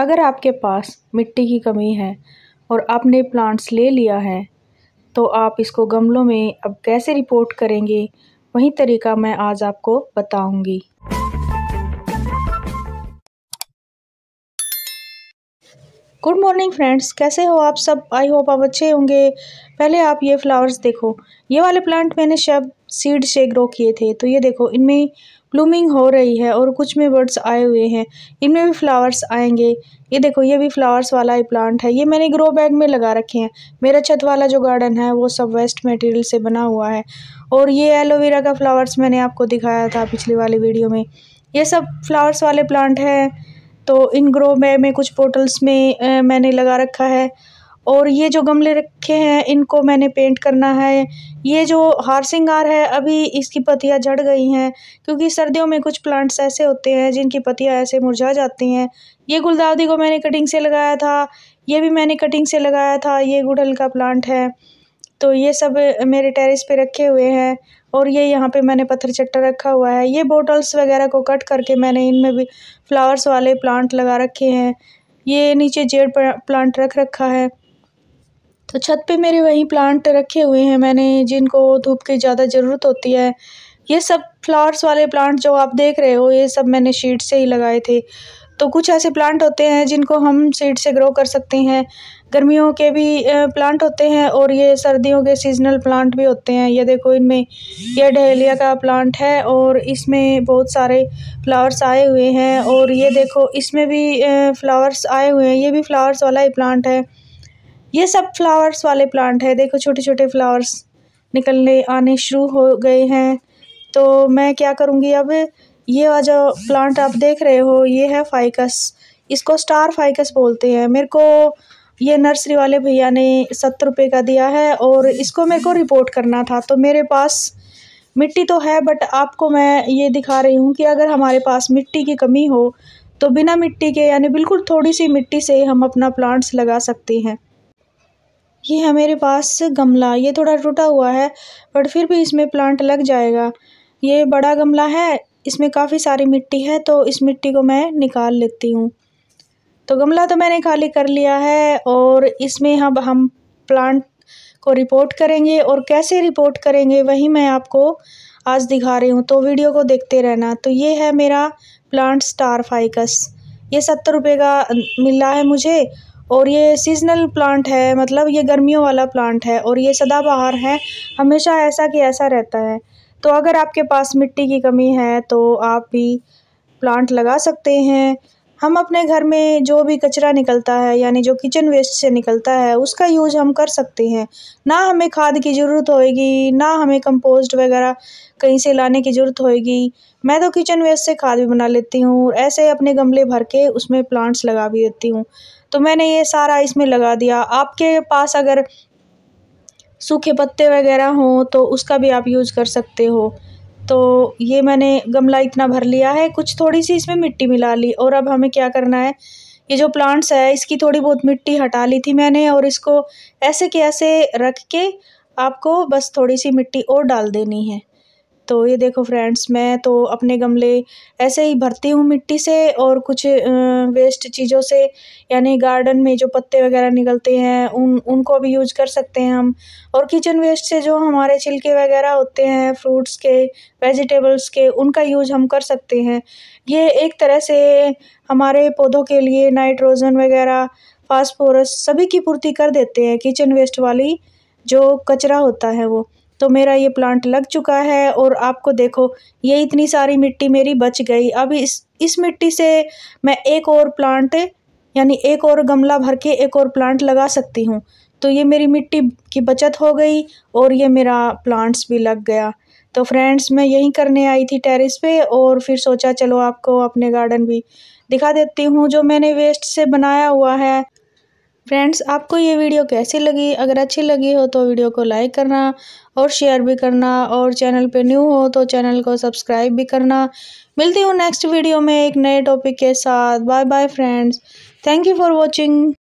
अगर आपके पास मिट्टी की कमी है और आपने प्लांट्स ले लिया है तो आप इसको गमलों में अब कैसे रिपोर्ट करेंगे वही तरीका मैं आज आपको बताऊंगी गुड मॉर्निंग फ्रेंड्स कैसे हो आप सब आई होप आप अच्छे होंगे पहले आप ये फ्लावर्स देखो ये वाले प्लांट मैंने शब सीड से ग्रो किए थे तो ये देखो इनमें ब्लूमिंग हो रही है और कुछ में बर्ड्स आए हुए हैं इनमें भी फ्लावर्स आएंगे ये देखो ये भी फ्लावर्स वाला ही प्लांट है ये मैंने ग्रो बैग में लगा रखे हैं मेरा छत वाला जो गार्डन है वो सब वेस्ट मटेरियल से बना हुआ है और ये एलोवेरा का फ्लावर्स मैंने आपको दिखाया था पिछली वाली वीडियो में ये सब फ्लावर्स वाले प्लांट हैं तो इन ग्रो बैग में कुछ पोटल्स में आ, मैंने लगा रखा है और ये जो गमले रखे हैं इनको मैंने पेंट करना है ये जो हार सिंगार है अभी इसकी पतियाँ झड़ गई हैं क्योंकि सर्दियों में कुछ प्लांट्स ऐसे होते हैं जिनकी पतियाँ ऐसे मुरझा जाती हैं ये गुलदावदी को मैंने कटिंग से लगाया था ये भी मैंने कटिंग से लगाया था ये गुड़हल का प्लांट है तो ये सब मेरे टेरिस पे रखे हुए हैं और ये यहाँ पे मैंने पत्थर चट्टा रखा हुआ है ये बोटल्स वगैरह को कट करके मैंने इनमें भी फ्लावर्स वाले प्लांट लगा रखे हैं ये नीचे जेड प्लांट रख रखा है तो छत पे मेरे वही प्लांट रखे हुए हैं मैंने जिनको धूप की ज़्यादा ज़रूरत होती है ये सब फ्लावर्स वाले प्लांट जो आप देख रहे हो ये सब मैंने शीट से ही लगाए थे तो कुछ ऐसे प्लांट होते हैं जिनको हम सीड से ग्रो कर सकते हैं गर्मियों के भी प्लांट होते हैं और ये सर्दियों के सीजनल प्लांट भी होते हैं ये देखो इनमें यह डहेलिया का प्लांट है और इसमें बहुत सारे फ्लावर्स आए हुए हैं और ये देखो इसमें भी फ्लावर्स आए हुए हैं ये भी फ्लावर्स वाला ही प्लांट है ये सब फ्लावर्स वाले प्लांट है देखो छोटे छोटे फ्लावर्स निकलने आने शुरू हो गए हैं तो मैं क्या करूँगी अब ये जो प्लांट आप देख रहे हो ये है फाइकस इसको स्टार फाइकस बोलते हैं मेरे को ये नर्सरी वाले भैया ने सत्तर रुपये का दिया है और इसको मेरे को रिपोर्ट करना था तो मेरे पास मिट्टी तो है बट आपको मैं ये दिखा रही हूँ कि अगर हमारे पास मिट्टी की कमी हो तो बिना मिट्टी के यानी बिल्कुल थोड़ी सी मिट्टी से हम अपना प्लांट्स लगा सकते हैं ये है हाँ, मेरे पास गमला ये थोड़ा टूटा हुआ है बट फिर भी इसमें प्लांट लग जाएगा ये बड़ा गमला है इसमें काफ़ी सारी मिट्टी है तो इस मिट्टी को मैं निकाल लेती हूँ तो गमला तो मैंने खाली कर लिया है और इसमें हम हम प्लांट को रिपोर्ट करेंगे और कैसे रिपोर्ट करेंगे वही मैं आपको आज दिखा रही हूँ तो वीडियो को देखते रहना तो ये है मेरा प्लांट स्टार फाइकस ये सत्तर रुपये का मिला है मुझे और ये सीजनल प्लांट है मतलब ये गर्मियों वाला प्लांट है और ये सदाबहार है हमेशा ऐसा कि ऐसा रहता है तो अगर आपके पास मिट्टी की कमी है तो आप भी प्लांट लगा सकते हैं हम अपने घर में जो भी कचरा निकलता है यानी जो किचन वेस्ट से निकलता है उसका यूज हम कर सकते हैं ना हमें खाद की ज़रूरत होएगी ना हमें कंपोस्ट वगैरह कहीं से लाने की ज़रूरत होएगी मैं तो किचन वेस्ट से खाद भी बना लेती हूँ ऐसे अपने गमले भर के उसमें प्लांट्स लगा भी देती हूँ तो मैंने ये सारा इसमें लगा दिया आपके पास अगर सूखे पत्ते वगैरह हों तो उसका भी आप यूज़ कर सकते हो तो ये मैंने गमला इतना भर लिया है कुछ थोड़ी सी इसमें मिट्टी मिला ली और अब हमें क्या करना है ये जो प्लांट्स है इसकी थोड़ी बहुत मिट्टी हटा ली थी मैंने और इसको ऐसे के ऐसे रख के आपको बस थोड़ी सी मिट्टी और डाल देनी है तो ये देखो फ्रेंड्स मैं तो अपने गमले ऐसे ही भरती हूँ मिट्टी से और कुछ वेस्ट चीज़ों से यानी गार्डन में जो पत्ते वगैरह निकलते हैं उन उनको भी यूज कर सकते हैं हम और किचन वेस्ट से जो हमारे छिलके वगैरह होते हैं फ्रूट्स के वेजिटेबल्स के उनका यूज हम कर सकते हैं ये एक तरह से हमारे पौधों के लिए नाइट्रोजन वगैरह फास्फोरस सभी की पूर्ति कर देते हैं किचन वेस्ट वाली जो कचरा होता है वो तो मेरा ये प्लांट लग चुका है और आपको देखो ये इतनी सारी मिट्टी मेरी बच गई अब इस इस मिट्टी से मैं एक और प्लांट यानी एक और गमला भर के एक और प्लांट लगा सकती हूँ तो ये मेरी मिट्टी की बचत हो गई और ये मेरा प्लांट्स भी लग गया तो फ्रेंड्स मैं यहीं करने आई थी टेरेस पे और फिर सोचा चलो आपको अपने गार्डन भी दिखा देती हूँ जो मैंने वेस्ट से बनाया हुआ है फ्रेंड्स आपको ये वीडियो कैसी लगी अगर अच्छी लगी हो तो वीडियो को लाइक करना और शेयर भी करना और चैनल पे न्यू हो तो चैनल को सब्सक्राइब भी करना मिलती हूँ नेक्स्ट वीडियो में एक नए टॉपिक के साथ bye bye friends thank you for watching